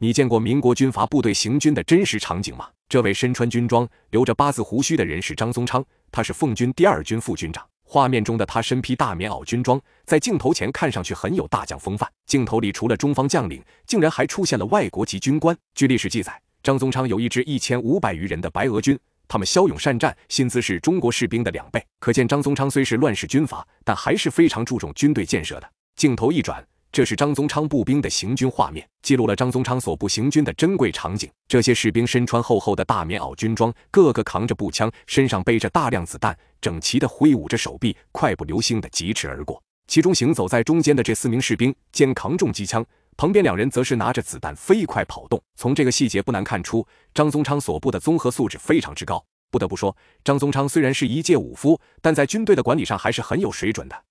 你见过民国军阀部队行军的真实场景吗？这位身穿军装、留着八字胡须的人是张宗昌，他是奉军第二军副军长。画面中的他身披大棉袄军装，在镜头前看上去很有大将风范。镜头里除了中方将领，竟然还出现了外国籍军官。据历史记载，张宗昌有一支一千五百余人的白俄军，他们骁勇善战，薪资是中国士兵的两倍。可见张宗昌虽是乱世军阀，但还是非常注重军队建设的。镜头一转。这是张宗昌步兵的行军画面，记录了张宗昌所部行军的珍贵场景。这些士兵身穿厚厚的大棉袄军装，个个扛着步枪，身上背着大量子弹，整齐地挥舞着手臂，快步流星地疾驰而过。其中行走在中间的这四名士兵肩扛重机枪，旁边两人则是拿着子弹飞快跑动。从这个细节不难看出，张宗昌所部的综合素质非常之高。不得不说，张宗昌虽然是一介武夫，但在军队的管理上还是很有水准的。